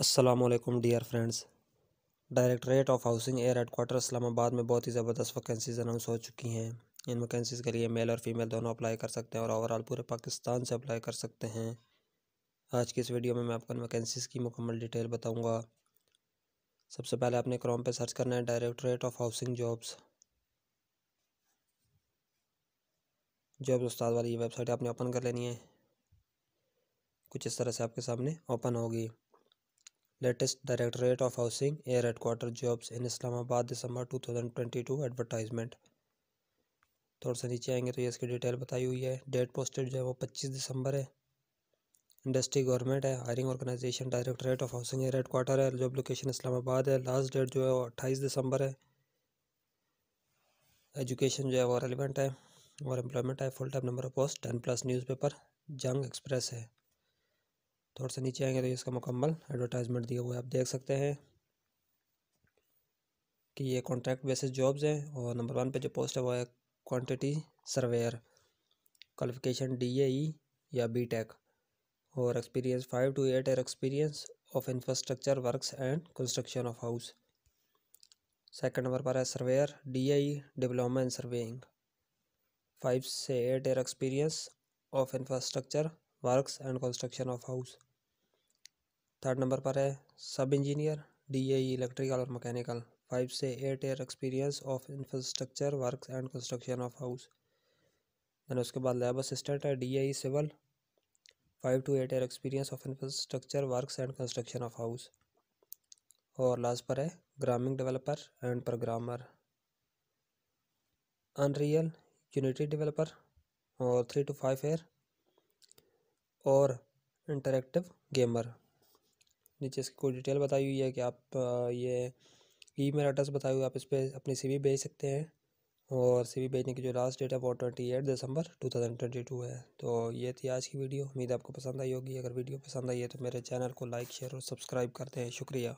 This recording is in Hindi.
Aslam dear friends directorate of housing air headquarter Islamabad में बहुत ही ज़बरदस्त वैकेंसीज़ अनाउंस हो चुकी हैं इन वैकेंसीज़ के लिए मेल और फीमेल दोनों अप्लाई कर सकते हैं और ओवरऑल पूरे पाकिस्तान से अप्लाई कर सकते हैं आज की इस वीडियो में मैं आपको इन वैकेंसीज़ की मुकम्मल डिटेल बताऊँगा सबसे पहले आपने क्रोम पर सर्च करना है directorate of housing jobs job Ustad वाली वेबसाइट आपने ओपन कर लेनी है कुछ इस तरह से आपके सामने ओपन होगी latest directorate of housing air headquarter jobs in Islamabad दिसंबर 2022 एडवर्टाइजमेंट थोड़ा सा नीचे आएंगे तो ये इसकी डिटेल बताई हुई है डेट पोस्टेड जो है वो 25 दिसंबर है इंडस्ट्री गवर्नमेंट है hiring organisation directorate of housing air headquarter है जॉब लोकेशन इस्लामाबाद है लास्ट डेट जो है वो अट्ठाईस दिसंबर है एजुकेशन जो है वो रेलिवेंट है और एम्प्लॉयमेंट है full time number of post ten plus newspaper Jang express है थोड़ा सा नीचे आएंगे तो इसका मुकम्मल एडवर्टाइजमेंट दिया हुआ है आप देख सकते हैं कि ये कॉन्ट्रैक्ट बेसिस जॉब्स हैं और नंबर वन पे जो पोस्ट है वो है quantity surveyor qualification D A E या बी टेक e और experience five to eight year experience of infrastructure works and construction of house second number पर है surveyor D A E diploma in surveying five से eight year experience of infrastructure works and construction of house third number पर है sub engineer D A electrical और मैकेनिकल फाइव से eight year experience of infrastructure work and construction of house then उसके बाद लैब असिस्टेंट है D A civil five to eight year experience of infrastructure work and construction of house और लास्ट पर है programming developer and programmer unreal unity developer और थ्री टू फाइव ईयर और इंटरेक्टिव गेमर नीचे इसकी कोई डिटेल बताई हुई है कि आप ये ई मेरा एड्रेस बताया हुआ आप इस पर अपनी सी भेज सकते हैं और सी भेजने की जो लास्ट डेट है वो twenty eight December two thousand twenty two है तो ये थी आज की वीडियो उम्मीद आपको पसंद आई होगी अगर वीडियो पसंद आई है तो मेरे चैनल को लाइक शेयर और सब्सक्राइब करते हैं शुक्रिया